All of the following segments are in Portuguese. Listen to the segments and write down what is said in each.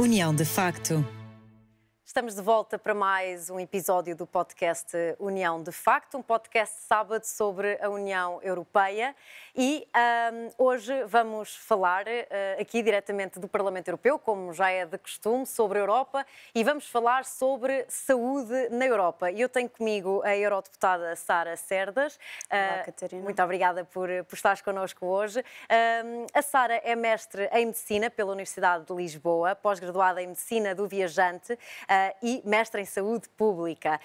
União de Facto. Estamos de volta para mais um episódio do podcast União de Facto, um podcast sábado sobre a União Europeia. E um, hoje vamos falar uh, aqui diretamente do Parlamento Europeu, como já é de costume, sobre a Europa e vamos falar sobre saúde na Europa. E eu tenho comigo a eurodeputada Sara Cerdas. Olá, uh, Catarina. Muito obrigada por, por estares connosco hoje. a Sara é mestre em Medicina pela Universidade de Lisboa, pós-graduada em Medicina do Viajante uh, e mestre em Saúde Pública.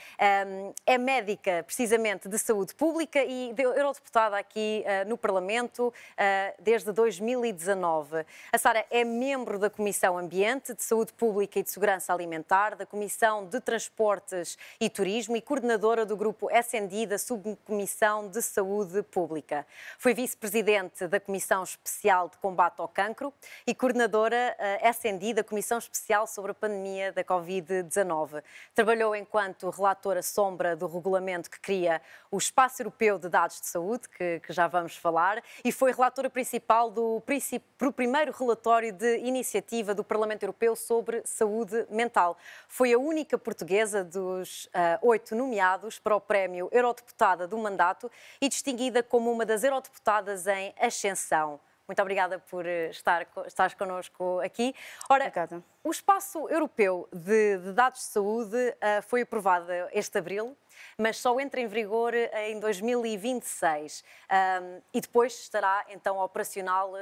é médica, precisamente, de Saúde Pública e de, eurodeputada aqui no Parlamento Parlamento uh, desde 2019. A Sara é membro da Comissão Ambiente, de Saúde Pública e de Segurança Alimentar, da Comissão de Transportes e Turismo e coordenadora do grupo SND da Subcomissão de Saúde Pública. Foi vice-presidente da Comissão Especial de Combate ao Cancro e coordenadora uh, ah, SND da Comissão Especial sobre a Pandemia da Covid-19. Trabalhou enquanto relatora sombra do regulamento que cria o Espaço Europeu de Dados de Saúde, que, que já vamos falar Solar e foi relatora principal do, o primeiro relatório de iniciativa do Parlamento Europeu sobre saúde mental. Foi a única portuguesa dos uh, oito nomeados para o prémio Eurodeputada do mandato e distinguida como uma das eurodeputadas em ascensão. Muito obrigada por eh, estar estás connosco aqui. Ora, obrigada. o Espaço Europeu de, de Dados de Saúde uh, foi aprovado este abril, mas só entra em vigor eh, em 2026 um, e depois estará então operacional uh,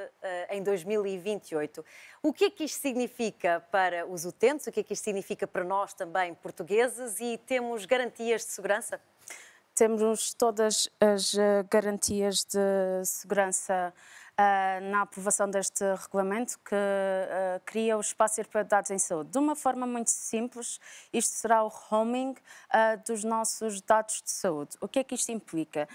em 2028. O que é que isto significa para os utentes? O que é que isto significa para nós também, portugueses? E temos garantias de segurança? Temos todas as garantias de segurança ah, na aprovação deste regulamento que ah, cria o espaço europeu de dados em saúde. De uma forma muito simples, isto será o homing ah, dos nossos dados de saúde. O que é que isto implica?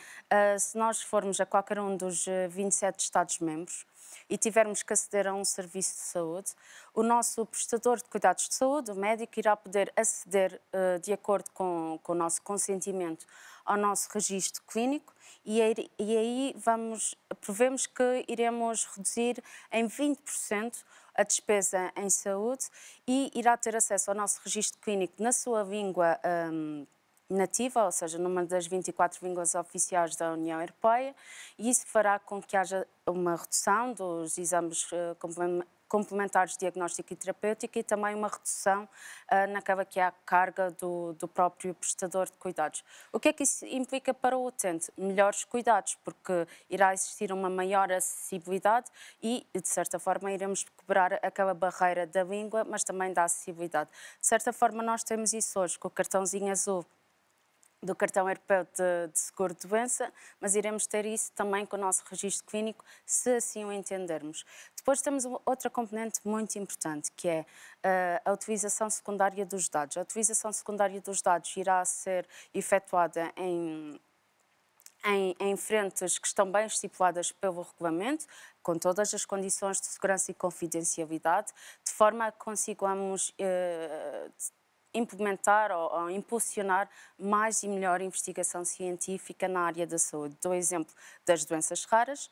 se nós formos a qualquer um dos 27 Estados-membros, e tivermos que aceder a um serviço de saúde, o nosso prestador de cuidados de saúde, o médico, irá poder aceder eh, de acordo com, com o nosso consentimento ao nosso registro clínico e aí, e aí vamos, prevemos que iremos reduzir em 20% a despesa em saúde e irá ter acesso ao nosso registro clínico na sua língua um, ehm, nativa, ou seja, numa das 24 línguas oficiais da União Europeia, e isso fará com que haja uma redução dos exames eh, complementares de diagnóstico e terapêutico e também uma redução uh, naquela que é a carga do, do, próprio prestador de cuidados. O que é que isso implica para o utente? Melhores cuidados, porque irá existir uma maior acessibilidade e, de certa forma, iremos quebrar aquela barreira da língua, mas também da acessibilidade. De certa forma, nós temos isso hoje com o cartãozinho azul do cartão europeu de, de seguro de doença, mas iremos ter isso também com o nosso registro clínico, se assim o entendermos. Depois temos outra componente muito importante, que é uh, a utilização secundária dos dados. A utilização secundária dos dados irá ser efetuada em, em, em frentes que estão bem estipuladas pelo regulamento, com todas as condições de segurança e confidencialidade, de forma a que consigamos eh, implementar ou, ou, impulsionar mais e melhor investigação científica na área da saúde. Dou exemplo das doenças raras,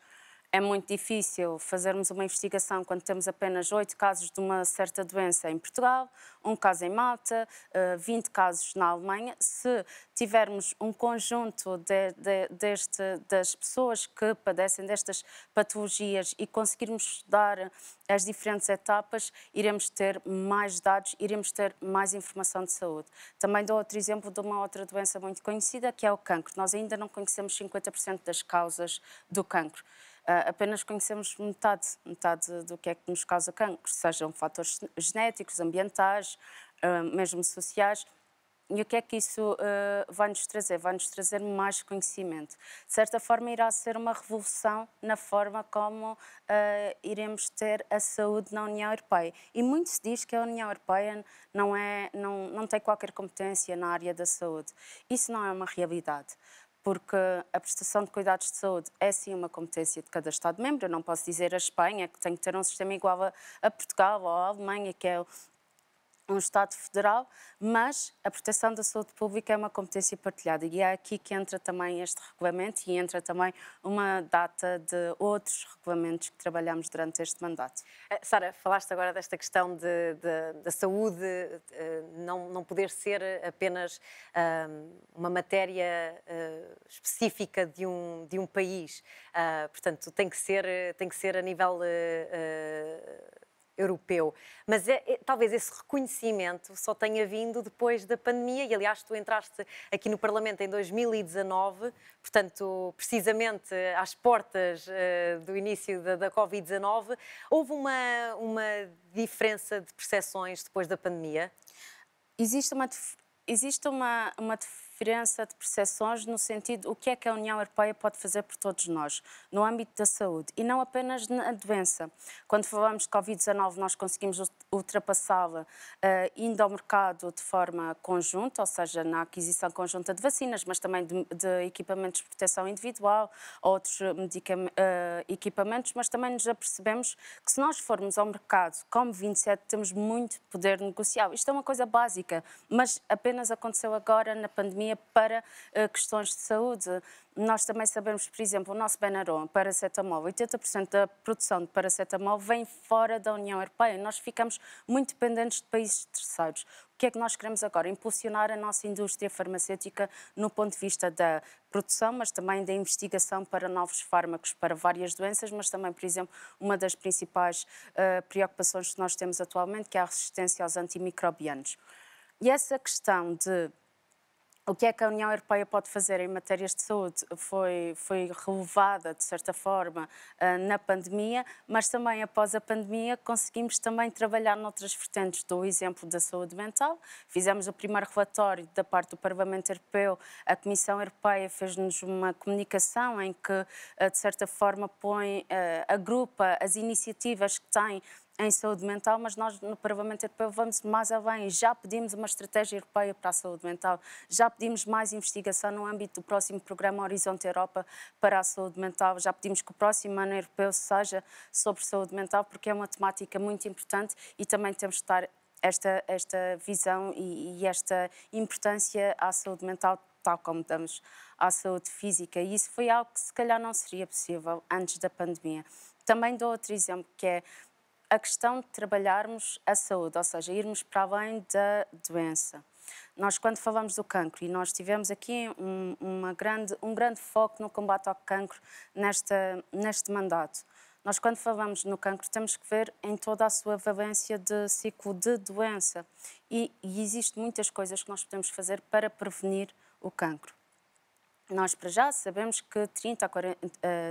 é muito difícil fazermos uma investigação quando temos apenas oito casos de uma certa doença em Portugal, um caso em Malta, 20 eh, casos na Alemanha. Se tivermos um conjunto de, de, deste, das pessoas que padecem destas patologias e conseguirmos estudar as diferentes etapas, iremos ter mais dados, iremos ter mais informação de saúde. Também dou outro exemplo de uma outra doença muito conhecida, que é o cancro. Nós ainda não conhecemos 50% das causas do cancro. Ah, apenas conhecemos metade, metade do que é que nos causa cancro, sejam fatores genéticos, ambientais, ah, mesmo sociais. E o que é que isso uh, vai nos trazer? Vai nos trazer mais conhecimento. De certa forma, irá ser uma revolução na forma como uh, iremos ter a saúde na União Europeia. E muito se diz que a União Europeia não, é, não, não tem qualquer competência na área da saúde. Isso não é uma realidade porque a prestação de cuidados de saúde é sim uma competência de cada Estado-membro. Eu não posso dizer a Espanha que tem que ter um sistema igual a, a Portugal ou a Alemanha, que é um Estado federal, mas a proteção da saúde pública é uma competência partilhada e é aqui que entra também este regulamento e entra também uma data de outros regulamentos que trabalhamos durante este mandato. Eh, Sara, falaste agora desta questão de, de, da saúde eh, não, não poder ser apenas eh, uma matéria específica de um, de um país, uh, portanto tem que ser, tem que ser a nível uh, uh, europeu. Mas é, é, talvez esse reconhecimento só tenha vindo depois da pandemia, e aliás, tu entraste aqui no Parlamento em 2019, portanto, precisamente às portas uh, do início da, da Covid-19. Houve uma, uma diferença de percepções depois da pandemia? Existe uma, existe uma, uma diferença diferença de percepções no sentido o que é que a União Europeia pode fazer por todos nós no âmbito da saúde e não apenas na doença. Quando falamos de Covid-19, nós conseguimos ultrapassá-la uh, indo ao mercado de forma conjunta, ou seja, na aquisição conjunta de vacinas, mas também de, de equipamentos de proteção individual, outros uh, equipamentos, mas também nos apercebemos que se nós formos ao mercado como 27, temos muito poder negocial. Isto é uma coisa básica, mas apenas aconteceu agora na pandemia para eh, questões de saúde. Nós também sabemos, por exemplo, o nosso Benaron, paracetamol, 80% da produção de paracetamol vem fora da União Europeia. Nós ficamos muito dependentes de países terceiros. O que é que nós queremos agora? Impulsionar a nossa indústria farmacêutica no ponto de vista da produção, mas também da investigação para novos fármacos para várias doenças, mas também, por exemplo, uma das principais uh, preocupações que nós temos atualmente, que é a resistência aos antimicrobianos. E essa questão de o que é que a União Europeia pode fazer em matérias de saúde foi, foi relevada, de certa forma, eh, na pandemia, mas também após a pandemia conseguimos também trabalhar noutras vertentes. Dou o exemplo da saúde mental. Fizemos o primeiro relatório da parte do Parlamento Europeu. A Comissão Europeia fez-nos uma comunicação em que, eh, de certa forma, põe, eh, agrupa as iniciativas que têm em saúde mental, mas nós no Parlamento Europeu vamos mais além. Já pedimos uma estratégia europeia para a saúde mental, já pedimos mais investigação no âmbito do próximo programa Horizonte Europa para a saúde mental, já pedimos que o próximo ano europeu seja sobre saúde mental, porque é uma temática muito importante e também temos de estar esta, esta visão e, e esta importância à saúde mental tal como damos à saúde física. E isso foi algo que se calhar não seria possível antes da pandemia. Também dou outro exemplo, que é a questão de trabalharmos a saúde, ou seja, irmos para além da doença. Nós, quando falamos do cancro, e nós tivemos aqui um, uma grande, um grande foco no combate ao cancro nesta, neste mandato, nós, quando falamos no cancro, temos que ver em toda a sua valência de ciclo de doença. E, e existem muitas coisas que nós podemos fazer para prevenir o cancro. Nós, para já, sabemos que 30 a 40,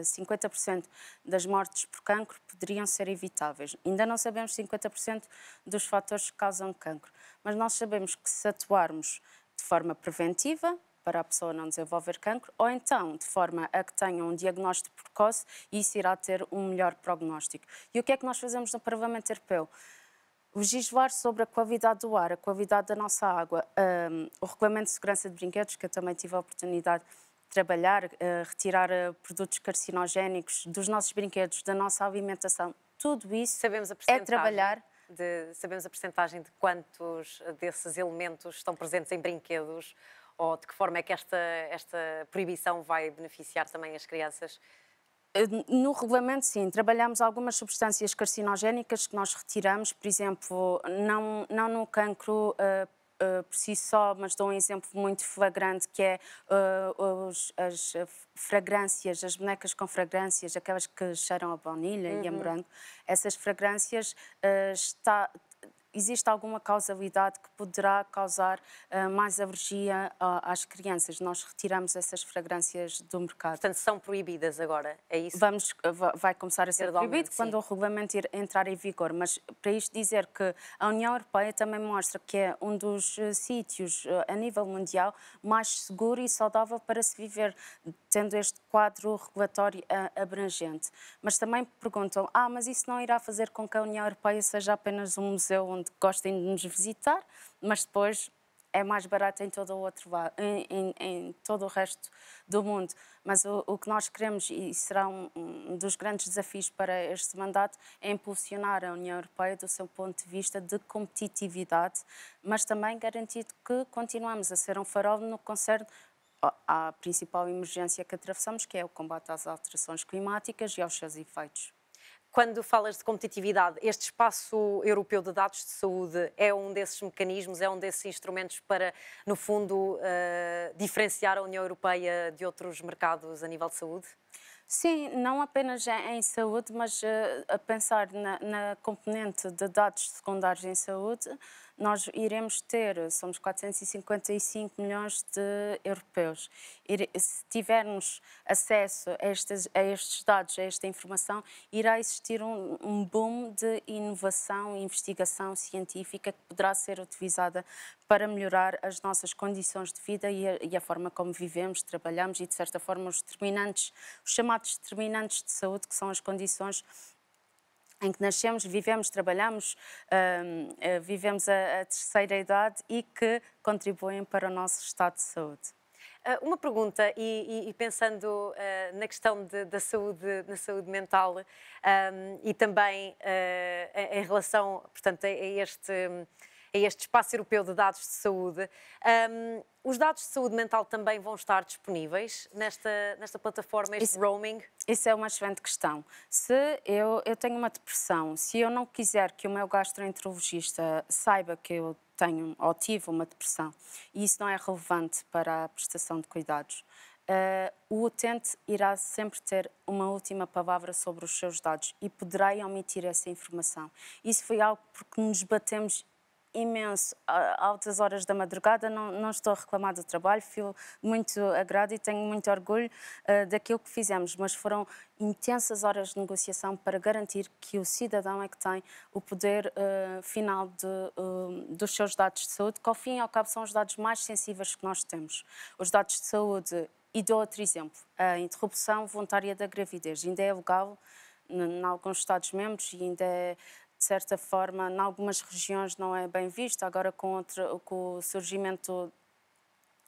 50% eh, das mortes por cancro poderiam ser evitáveis. Ainda não sabemos 50% dos fatores que causam cancro, mas nós sabemos que se atuarmos de forma preventiva, para a pessoa não desenvolver cancro, ou então de forma a que tenha um diagnóstico precoce, isso irá ter um melhor prognóstico. E o que é que nós fazemos no Parlamento Europeu? legislar sobre a qualidade do ar, a qualidade da nossa água, um, ehm, o Regulamento de Segurança de Brinquedos, que eu também tive a oportunidade de trabalhar, eh, retirar eh, produtos carcinogénicos dos nossos brinquedos, da nossa alimentação, tudo isso sabemos a é trabalhar. De, sabemos a percentagem de quantos desses elementos estão presentes em brinquedos ou de que forma é que esta, esta proibição vai beneficiar também as crianças? Eh, no regulamento, sim, trabalhamos algumas substâncias carcinogénicas que nós retiramos, por exemplo, não, não no cancro. Uh, eh, por si só, mas dou um exemplo muito flagrante que é uh, os, as fragrâncias, as bonecas com fragrâncias, aquelas que cheiram a baunilha uhum. e a uhum. morango, essas fragrâncias uh, está, existe alguma causalidade que poderá causar uh, mais alergia uh, às crianças. Nós retiramos essas fragrâncias do mercado. Portanto, são proibidas agora, é isso? Vamos, eh, vai começar a ser proibido sim. quando o regulamento entrar em vigor, mas para isto dizer que a União Europeia também mostra que é um dos eh, sítios a nível mundial mais seguro e saudável para se viver, tendo este quadro regulatório abrangente. Mas também perguntam, ah, mas isso não irá fazer com que a União Europeia seja apenas um museu onde onde gostem de nos visitar, mas depois é mais barato em todo o outro lado, em, em, em, todo o resto do mundo. Mas o, o que nós queremos e será um, um, dos grandes desafios para este mandato é impulsionar a União Europeia do seu ponto de vista de competitividade, mas também garantir que continuamos a ser um farol no concerto à principal emergência que atravessamos, que é o combate às alterações climáticas e aos seus efeitos. Quando falas de competitividade, este espaço europeu de dados de saúde é um desses mecanismos, é um desses instrumentos para, no fundo, uh, diferenciar a União Europeia de outros mercados a nível de saúde? Sim, não apenas é em saúde, mas uh, a pensar na, na, componente de dados secundários em saúde, nós iremos ter, somos 455 milhões de europeus, se tivermos acesso a, estas, a estes dados, a esta informação, irá existir um, um boom de inovação e investigação científica que poderá ser utilizada para melhorar as nossas condições de vida e a, e a, forma como vivemos, trabalhamos e, de certa forma, os determinantes, os chamados determinantes de saúde, que são as condições em que nascemos, vivemos, trabalhamos, eh, vivemos a, terceira idade e que contribuem para o nosso estado de saúde. Ah, uma pergunta, e, e pensando uh, na questão de, da saúde, na saúde mental um, e também uh, em relação, portanto, a, este a este espaço europeu de dados de saúde. Um, os dados de saúde mental também vão estar disponíveis nesta, nesta plataforma, este isso, roaming? Isso é uma excelente questão. Se eu, eu tenho uma depressão, se eu não quiser que o meu gastroenterologista saiba que eu tenho ou tive uma depressão, e isso não é relevante para a prestação de cuidados, uh, o utente irá sempre ter uma última palavra sobre os seus dados e poderá omitir essa informação. Isso foi algo porque nos batemos imenso, altas horas da madrugada, não, não estou a reclamar do trabalho, fui muito agrado e tenho muito orgulho uh, daquilo que fizemos, mas foram intensas horas de negociação para garantir que o cidadão é que tem o poder uh, final de, uh, dos seus dados de saúde, que ao fim e ao cabo são os dados mais sensíveis que nós temos. Os dados de saúde, e dou outro exemplo, a interrupção voluntária da gravidez, ainda é legal em alguns Estados-membros e ainda é de certa forma, em algumas regiões não é bem visto, agora com, outro, com o surgimento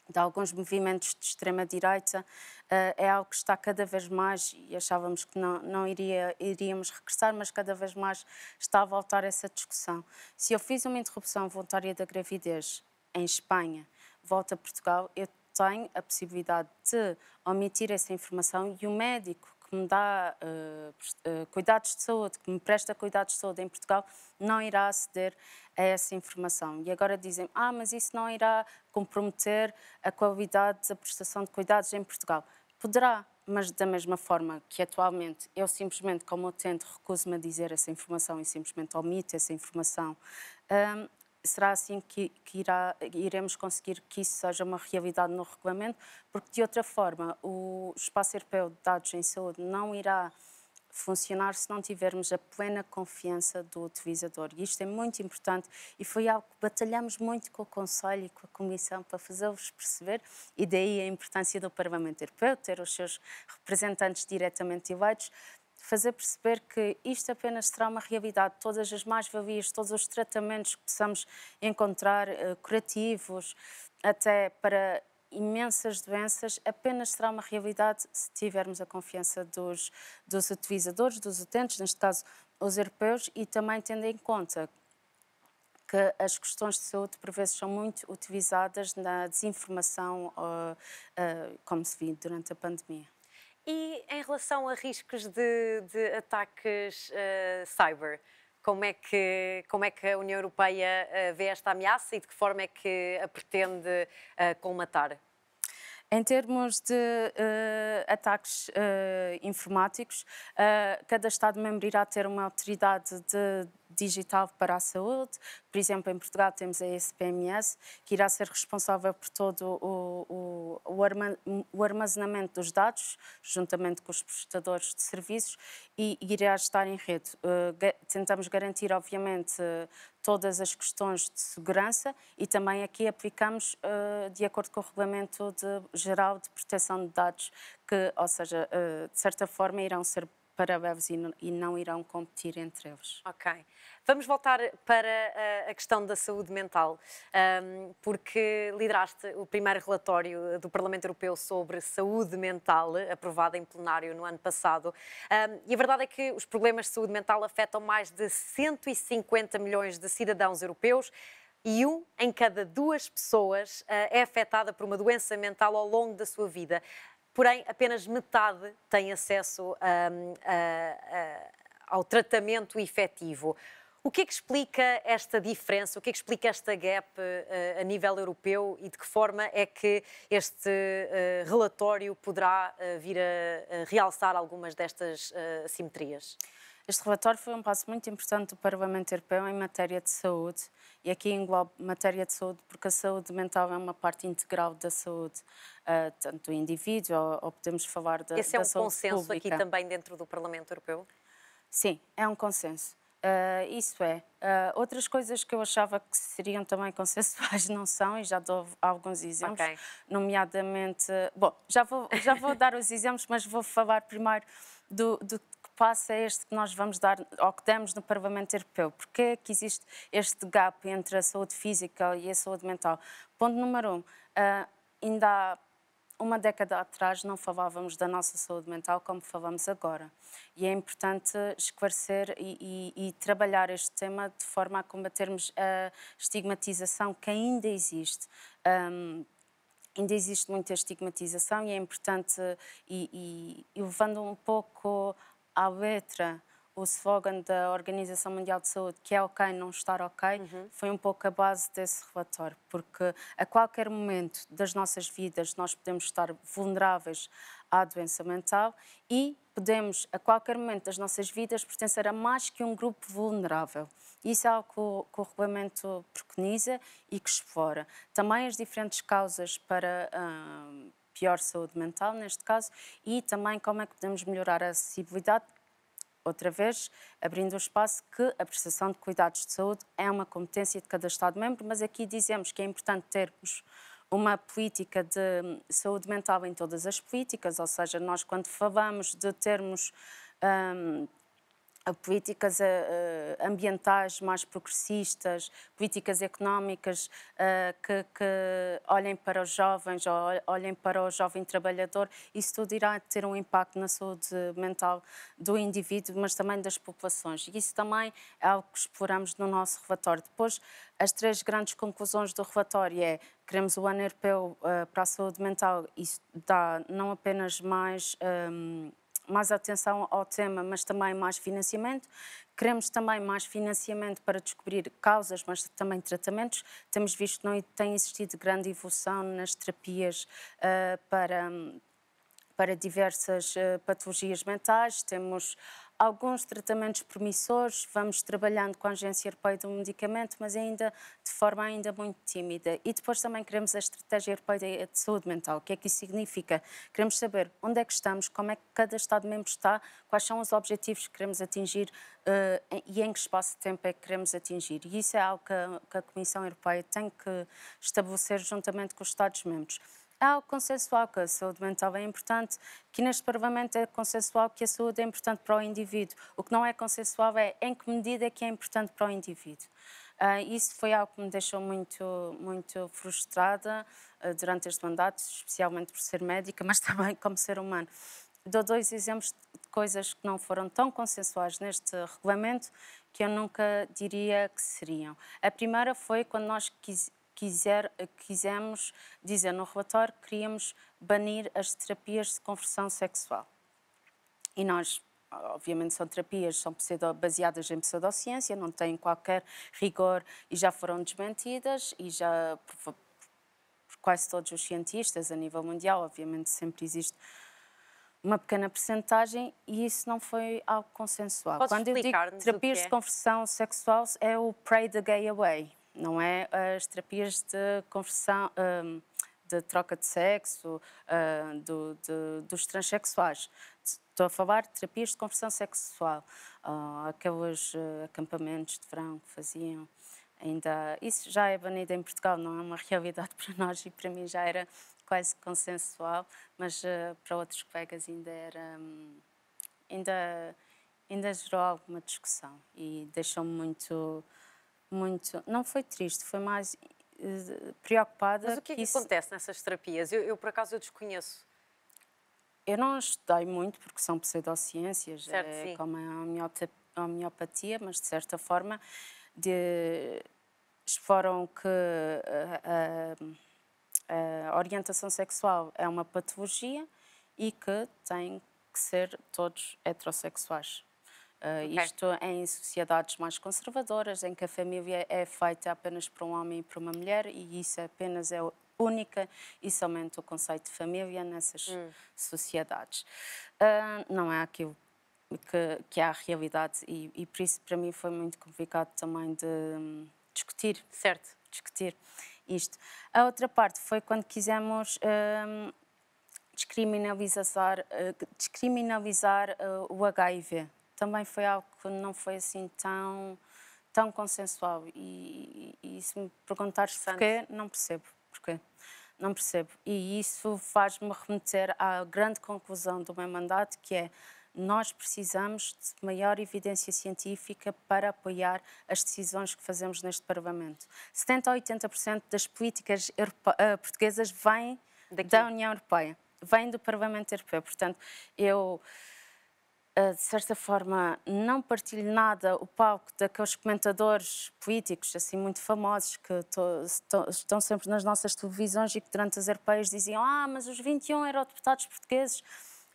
de alguns movimentos de extrema-direita, eh, é algo que está cada vez mais, e achávamos que não, não iria, iríamos regressar, mas cada vez mais está a voltar essa discussão. Se eu fiz uma interrupção voluntária da gravidez em Espanha, volto a Portugal, eu tenho a possibilidade de omitir essa informação e o médico que me dá uh, cuidados de saúde, que me presta cuidados de saúde em Portugal, não irá aceder a essa informação. E agora dizem, ah, mas isso não irá comprometer a qualidade da prestação de cuidados em Portugal. Poderá, mas da mesma forma que atualmente eu simplesmente, como utente, recuso-me a dizer essa informação e simplesmente omito essa informação, um, será assim que, que irá, iremos conseguir que isso seja uma realidade no regulamento, porque de outra forma o espaço europeu de dados em saúde não irá funcionar se não tivermos a plena confiança do utilizador. E isto é muito importante e foi algo que batalhamos muito com o Conselho e com a Comissão para fazê-los perceber, e daí a importância do Parlamento Europeu ter os seus representantes diretamente eleitos fazer perceber que isto apenas será uma realidade. Todas as mais-valias, todos os tratamentos que possamos encontrar, eh, curativos, até para imensas doenças, apenas será uma realidade se tivermos a confiança dos, dos utilizadores, dos utentes, neste caso os europeus, e também tendo em conta que as questões de saúde por vezes são muito utilizadas na desinformação, eh, como se viu durante a pandemia. E em relação a riscos de, de ataques uh, cyber, como é, que, como é que a União Europeia eh, vê esta ameaça e de que forma é que a pretende uh, colmatar? Em termos de uh, ataques uh, informáticos, uh, cada Estado-membro irá ter uma autoridade de digital para a saúde. Por exemplo, em Portugal temos a SPMS, que irá ser responsável por todo o, o, o armazenamento dos dados, juntamente com os prestadores de serviços, e irá estar em rede. Eh, tentamos garantir, obviamente, todas as questões de segurança e também aqui aplicamos eh, de acordo com o Regulamento de, Geral de Proteção de Dados, que, ou seja, eh, de certa forma irão ser paralelos e não irão competir entre eles. Ok. Vamos voltar para eh, a questão da saúde mental, ehm, porque lideraste o primeiro relatório eh, do Parlamento Europeu sobre saúde mental, eh, aprovado em plenário no ano passado. Ehm, e a verdade é que os problemas de saúde mental afetam mais de 150 milhões de cidadãos europeus e um em cada duas pessoas é afetada por uma doença mental ao longo da sua vida. Porém, apenas metade tem acesso ehm, ao tratamento efetivo. O que é que explica esta diferença, o que é que explica esta gap uh, a nível europeu e de que forma é que este uh, relatório poderá uh, vir a, a, realçar algumas destas simetrias? Este relatório foi um passo muito importante do Parlamento Europeu em matéria de saúde e aqui englobo matéria de saúde porque a saúde mental é uma parte integral da saúde, tanto do indivíduo ou, ou, podemos falar da, Esse é um consenso pública. aqui também dentro do Parlamento Europeu? Sim, é um consenso. Uh, isso é. Uh, outras coisas que eu achava que seriam também consensuais não são, e já dou alguns exemplos, okay. nomeadamente. Bom, já vou, já vou dar os exemplos, mas vou falar primeiro do, do que passa este que nós vamos dar, ou que damos no Parlamento Europeu. Porquê é que existe este gap entre a saúde física e a saúde mental? Ponto número um, uh, ainda há uma década atrás não falávamos da nossa saúde mental como falamos agora. E é importante esclarecer e, e, e trabalhar este tema de forma a combatermos a estigmatização que ainda existe. Um, ainda existe muita estigmatização e é importante, e, e, e levando um pouco à letra o slogan da Organização Mundial de Saúde, que é ok não estar ok, uhum. foi um pouco a base desse relatório, porque a qualquer momento das nossas vidas nós podemos estar vulneráveis à doença mental e podemos, a qualquer momento das nossas vidas, pertencer a mais que um grupo vulnerável. Isso é algo que o, que o regulamento preconiza e que explora. Também as diferentes causas para. Ah, pior saúde mental, neste caso, e também como é que podemos melhorar a acessibilidade outra vez, abrindo o espaço que a prestação de cuidados de saúde é uma competência de cada Estado-membro, mas aqui dizemos que é importante termos uma política de hum, saúde mental em todas as políticas, ou seja, nós quando falamos de termos. Um, a políticas eh, eh, ambientais mais progressistas, políticas económicas eh, que, que, olhem para os jovens ou olhem para o jovem trabalhador, isso tudo irá ter um impacto na saúde mental do indivíduo, mas também das populações. E isso também é algo que exploramos no nosso relatório. Depois, as três grandes conclusões do relatório é queremos o ano europeu para a saúde mental, isso dá não apenas mais... Um, ehm, mais atenção ao tema, mas também mais financiamento. Queremos também mais financiamento para descobrir causas, mas também tratamentos. Temos visto é, que não tem existido grande evolução nas terapias uh, para, para diversas uh, patologias mentais. Temos alguns tratamentos promissores, vamos trabalhando com a Agência Europeia do Medicamento, mas ainda de forma ainda muito tímida. E depois também queremos a Estratégia Europeia de Saúde Mental. O que é que isso significa? Queremos saber onde é que estamos, como é que cada Estado-membro está, quais são os objetivos que queremos atingir uh, e em que espaço de tempo é que queremos atingir. E isso é algo que a, que a Comissão Europeia tem que estabelecer juntamente com os Estados-membros há o consensual que a saúde mental é importante, que neste Parlamento é consensual que a saúde é importante para o indivíduo. O que não é consensual é em que medida é que é importante para o indivíduo. Uh, isso foi algo que me deixou muito, muito frustrada uh, durante este mandato, especialmente por ser médica, mas também como ser humano. Dou dois exemplos de coisas que não foram tão consensuais neste regulamento que eu nunca diria que seriam. A primeira foi quando nós quis, quiser, quisemos dizer no relatório que queríamos banir as terapias de conversão sexual. E nós obviamente são terapias, são pseudo, baseadas em pseudociência, não têm qualquer rigor e já foram desmentidas e já por, por, quase todos os cientistas a nível mundial, obviamente sempre existe uma pequena percentagem e isso não foi algo consensual. Quando eu digo terapias de é? conversão sexual é o pray the gay away, não é? As terapias de conversão, hum, de troca de sexo, hum, do, de, dos transexuais. Estou a falar de terapias de conversão sexual, ah, aqueles hum, acampamentos de verão que faziam. Ainda, isso já é banido em Portugal, não é uma realidade para nós e para mim já era quase consensual, mas para outros colegas ainda era ainda ainda gerou alguma discussão e deixou-me muito muito. Não foi triste, foi mais eh, preocupada. Mas o que é que isso... acontece nessas terapias? Eu, eu, por acaso, eu desconheço. Eu não estudei muito, porque são pseudociências, é certo, é, como a homeopatia, mas de certa forma de... foram que a, eh, a, eh, a orientação sexual é uma patologia e que tem que ser todos heterossexuais. Ah, okay. Isto em sociedades mais conservadoras, em que a família é feita apenas por um homem e por uma mulher, e isso apenas é única e somente o conceito de família nessas hum. sociedades. Uh, não é aquilo que, que é a realidade, e, e, por isso para mim foi muito complicado também de um, discutir. Certo. Discutir isto. A outra parte foi quando quisemos. Um, descriminalizar, ah, descriminalizar o HIV também foi algo que não foi assim tão, tão consensual. E, e, e se me perguntares porquê, não percebo. Porquê? Não percebo. E isso faz-me remeter à grande conclusão do meu mandato, que é nós precisamos de maior evidência científica para apoiar as decisões que fazemos neste Parlamento. 70% a 80% das políticas eh, portuguesas vêm Daqui. da União Europeia, vêm do Parlamento Europeu. Portanto, eu eh, de certa forma, não partilho nada o palco daqueles comentadores políticos, assim, muito famosos, que estão sempre nas nossas televisões e que durante as europeias diziam ah, mas os 21 eurodeputados portugueses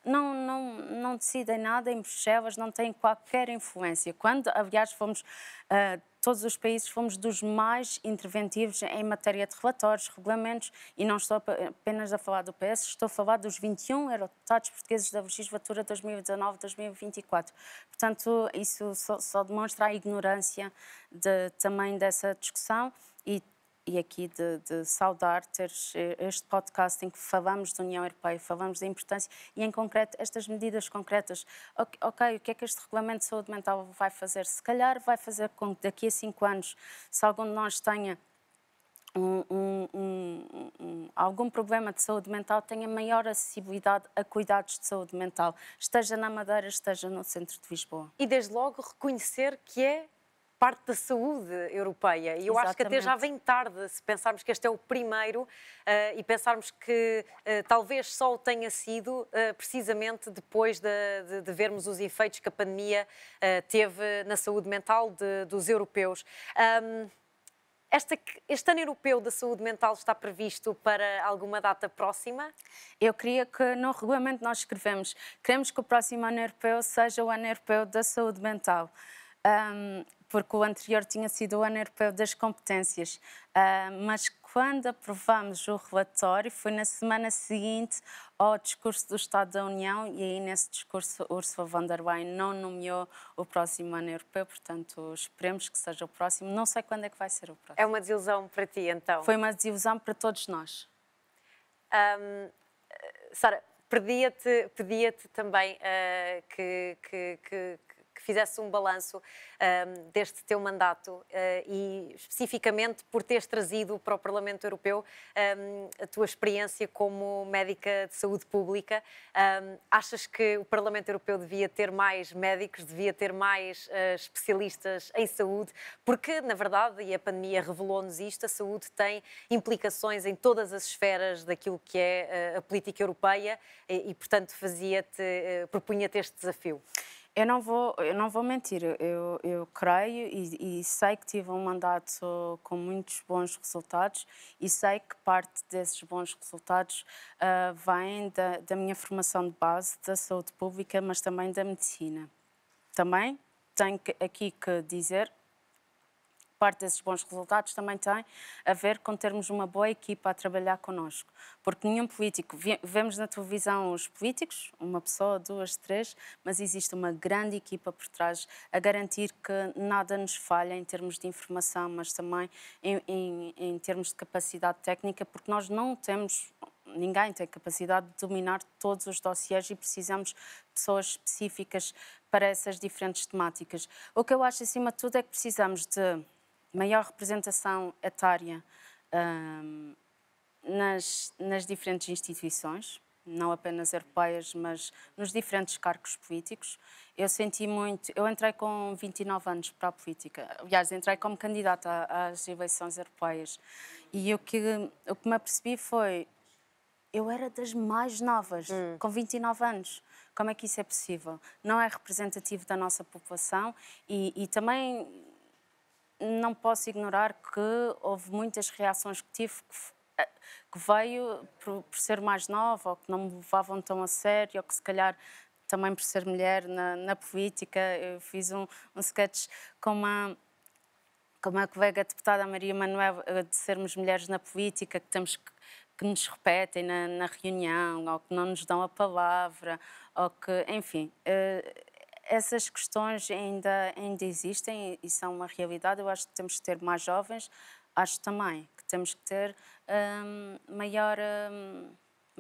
não, não, não decidem nada em Bruxelas, não têm qualquer influência. Quando, aliás, fomos uh, todos os países fomos dos mais interventivos em matéria de relatórios, regulamentos, e não estou apenas a falar do PS, estou a falar dos 21 eurodeputados portugueses da legislatura 2019-2024. Portanto, isso só, só, demonstra a ignorância de, também dessa discussão e e aqui de, de saudar ter eh, este podcast em que falamos da União Europeia, falamos da importância e, em concreto, estas medidas concretas. Ok, o que é que este Regulamento de Saúde Mental vai fazer? Se calhar vai fazer com que daqui a cinco anos, se algum de nós tenha um, um, um, algum problema de saúde mental tenha maior acessibilidade a cuidados de saúde mental, esteja na Madeira, esteja no centro de Lisboa. E desde logo reconhecer que é parte da saúde europeia. E eu Exatamente. acho que até já vem tarde se pensarmos que este é o primeiro uh, e pensarmos que uh, talvez só o tenha sido uh, precisamente depois de, de, de, vermos os efeitos que a pandemia teve na saúde mental de, dos europeus. Um, esta, este ano europeu da saúde mental está previsto para alguma data próxima? Eu queria que no regulamento nós escrevemos queremos que o próximo ano europeu seja o ano europeu da saúde mental. Um, porque o anterior tinha sido o ano europeu das competências. Uh, mas quando aprovamos o relatório, foi na semana seguinte ao discurso do Estado da União, e aí nesse discurso Ursula von der Leyen não nomeou o próximo ano europeu, portanto esperemos que seja o próximo. Não sei quando é que vai ser o próximo. É uma desilusão para ti, então? Foi uma desilusão para todos nós. Um, Sara, pedia-te pedia também uh, que, que, que que fizesse um balanço um, deste teu mandato uh, e especificamente por teres trazido para o Parlamento Europeu um, a tua experiência como médica de saúde pública. Um, achas que o Parlamento Europeu devia ter mais médicos, devia ter mais uh, especialistas em saúde? Porque, na verdade, e a pandemia revelou-nos isto, a saúde tem implicações em todas as esferas daquilo que é uh, a política europeia e, e portanto, fazia-te, propunha-te este desafio. Eu não vou, eu não vou mentir, eu, eu creio e, e, sei que tive um mandato com muitos bons resultados e sei que parte desses bons resultados uh, vem da, da minha formação de base da saúde pública, mas também da medicina. Também tenho aqui que dizer parte desses bons resultados também tem a ver com termos uma boa equipa a trabalhar connosco. Porque nenhum político, vemos na televisão os políticos, uma pessoa, duas, três, mas existe uma grande equipa por trás a garantir que nada nos falha em termos de informação, mas também em, em, em termos de capacidade técnica, porque nós não temos ninguém tem capacidade de dominar todos os dossiers e precisamos de pessoas específicas para essas diferentes temáticas. O que eu acho, acima de tudo, é que precisamos de maior representação etária um, nas, nas diferentes instituições, não apenas europeias, mas nos diferentes cargos políticos. Eu senti muito. Eu entrei com 29 anos para a política. Aliás, entrei como candidata às eleições europeias. E o que, o que me apercebi foi. Eu era das mais novas, hum. com 29 anos. Como é que isso é possível? Não é representativo da nossa população e, e também não posso ignorar que houve muitas reações que tive que, eh, que veio por, por, ser mais nova, ou que não me levavam tão a sério, ou que se calhar também por ser mulher na, na política, eu fiz um, um sketch com uma com colega deputada Maria Manuel, eh, de sermos mulheres na política, que temos que, que nos repetem na, na, reunião, ou que não nos dão a palavra, ou que, enfim, eh, essas questões ainda, ainda existem e são uma realidade. Eu acho que temos que ter mais jovens, acho também que temos que ter um, maior, um,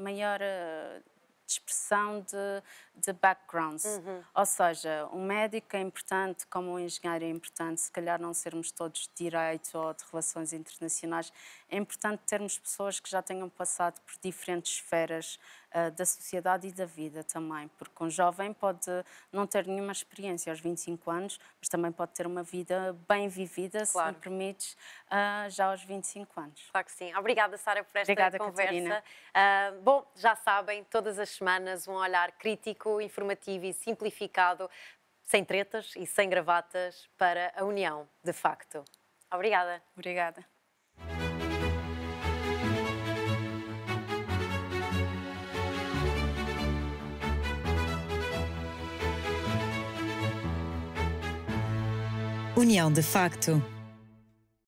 maior uh, dispersão de, de backgrounds. Uhum. Ou seja, um médico é importante, como um engenheiro é importante, se calhar não sermos todos de direito ou de relações internacionais, é importante termos pessoas que já tenham passado por diferentes esferas eh, da sociedade e da vida também, porque um jovem pode não ter nenhuma experiência aos 25 anos, mas também pode ter uma vida bem vivida, claro. se me permites, uh, já aos 25 anos. Claro que sim. Obrigada, Sara, por esta Obrigada, conversa. Uh, bom, já sabem, todas as semanas um olhar crítico, informativo e simplificado, sem tretas e sem gravatas, para a união, de facto. Obrigada. Obrigada. União de Facto.